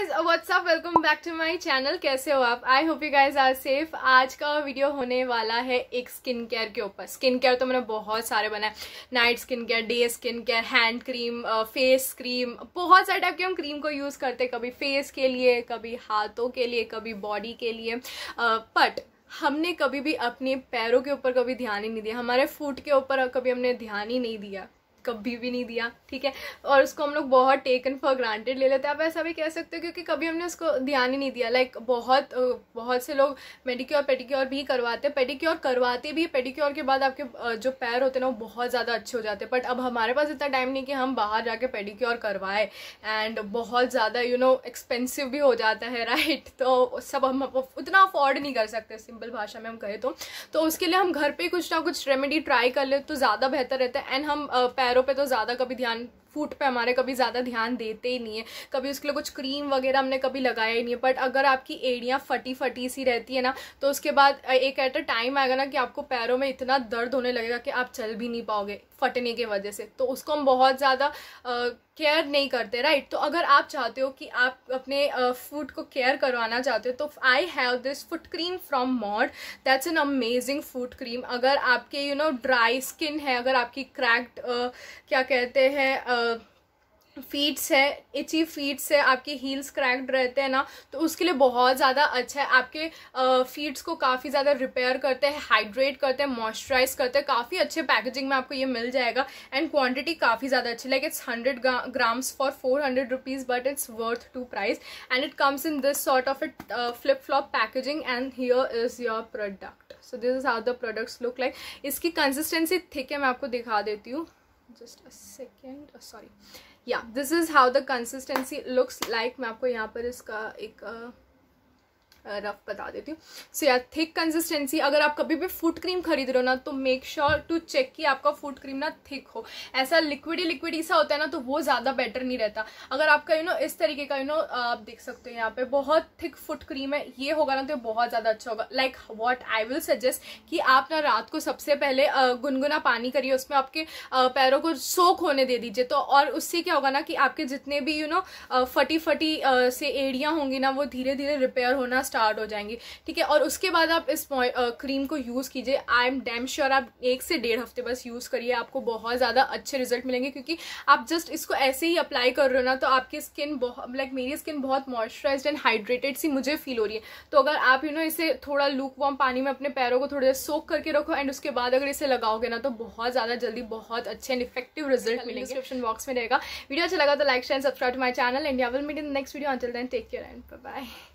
Guys what's up welcome back to my channel कैसे हो आप I hope you guys are safe आज का वीडियो होने वाला है एक स्किन केयर के ऊपर स्किन केयर तो मैंने बहुत सारे बनाए night skin care day skin care hand cream face cream बहुत सारे टाइप के हम क्रीम को यूज़ करते कभी फेस के लिए कभी हाथों के लिए कभी बॉडी के लिए बट हमने कभी भी अपने पैरों के ऊपर कभी ध्यान ही नहीं दिया हमारे फूट के ऊपर कभी हमने ध्यान ही नहीं दिया कभी भी नहीं दिया ठीक है और उसको हम लोग बहुत टेकन फॉर ग्रांटेड ले लेते हैं आप ऐसा भी कह सकते हो क्योंकि कभी हमने उसको ध्यान ही नहीं दिया लाइक बहुत बहुत से लोग मेडिक्योर पेडिक्योर भी करवाते हैं पेडिक्योर करवाते भी पेडिक्योर के बाद आपके जो पैर होते हैं ना वो बहुत ज़्यादा अच्छे हो जाते हैं बट अब हमारे पास इतना टाइम नहीं कि हम बाहर जाके पेडिक्योर करवाए एंड बहुत ज़्यादा यू नो एक्सपेंसिव भी हो जाता है राइट तो सब हम उतना अफोर्ड नहीं कर सकते सिंपल भाषा में हम कहें तो, तो उसके लिए हम घर पर कुछ ना कुछ रेमेडी ट्राई कर ले तो ज़्यादा बेहतर रहता है एंड हम पैर पैरों पे तो ज़्यादा कभी ध्यान फूट पे हमारे कभी ज़्यादा ध्यान देते ही नहीं है कभी उसके लिए कुछ क्रीम वगैरह हमने कभी लगाया ही नहीं है बट अगर आपकी एड़ियाँ फटी फटी सी रहती है ना तो उसके बाद एक एट अ टाइम आएगा ना कि आपको पैरों में इतना दर्द होने लगेगा कि आप चल भी नहीं पाओगे फटने की वजह से तो उसको हम बहुत ज़्यादा केयर नहीं करते राइट right? तो अगर आप चाहते हो कि आप अपने फूड uh, को केयर करवाना चाहते हो तो I have this foot cream from Mod that's an amazing foot cream अगर आपके यू नो ड्राई स्किन है अगर आपकी क्रैक्ड uh, क्या कहते हैं uh, फीट्स है इची फीट्स है आपके हील्स क्रैक्ड रहते हैं ना तो उसके लिए बहुत ज़्यादा अच्छा है आपके फीट्स को काफ़ी ज़्यादा रिपेयर करते हैं हाइड्रेट करते हैं मॉइस्चराइज करते हैं काफ़ी अच्छे पैकेजिंग में आपको ये मिल जाएगा एंड क्वान्टिटी काफ़ी ज़्यादा अच्छी like it's hundred grams for four hundred rupees but it's worth to price and it comes in this sort of it flip flop packaging and here is your product so this is how the products look like इसकी consistency thick है मैं आपको दिखा देती हूँ just a second sorry yeah this is how the consistency looks like मैं आपको यहाँ पर इसका एक uh, रफ बता देती हूँ सो या थिक कंसिस्टेंसी अगर आप कभी भी फूड क्रीम खरीद रहे हो ना तो मेक श्योर टू चेक कि आपका फूड क्रीम ना थिक हो ऐसा लिक्विडी लिक्विडी सा होता है ना तो वो ज़्यादा बेटर नहीं रहता अगर आपका यू नो इस तरीके का यू नो आप देख सकते हो यहाँ पे बहुत थिक फूड क्रीम है ये होगा ना तो बहुत ज़्यादा अच्छा होगा like what I will suggest कि आप ना रात को सबसे पहले गुनगुना पानी करिए उसमें आपके पैरों को सोख होने दे दीजिए तो और उससे क्या होगा ना कि आपके जितने भी यू नो फटी फटी से एड़ियाँ होंगी ना वो धीरे धीरे रिपेयर होना स्टार्ट हो जाएंगी ठीक है और उसके बाद आप इस क्रीम को यूज़ कीजिए आई एम डैम श्योर आप एक से डेढ़ हफ्ते बस यूज़ करिए आपको बहुत ज़्यादा अच्छे रिजल्ट मिलेंगे क्योंकि आप जस्ट इसको ऐसे ही अप्लाई कर रहे हो ना तो आपकी स्किन बहुत लाइक मेरी स्किन बहुत मॉइस्चराइज एंड हाइड्रेटेड सी मुझे फील हो रही है तो अगर आप यू नो इसे थोड़ा लूक वॉम पानी में अपने पैरों को थोड़ी देर सोख करके रखो एंड उसके बाद अगर इसे लगाओगे ना तो बहुत ज़्यादा जल्दी बहुत अच्छे एंड इफेक्टिव रिजल्ट मिलेंगे डिस्क्रिप्शन बॉक्स में रहेगा वीडियो अच्छा लगा तो like share subscribe to my channel India will meet in next video until then take care and bye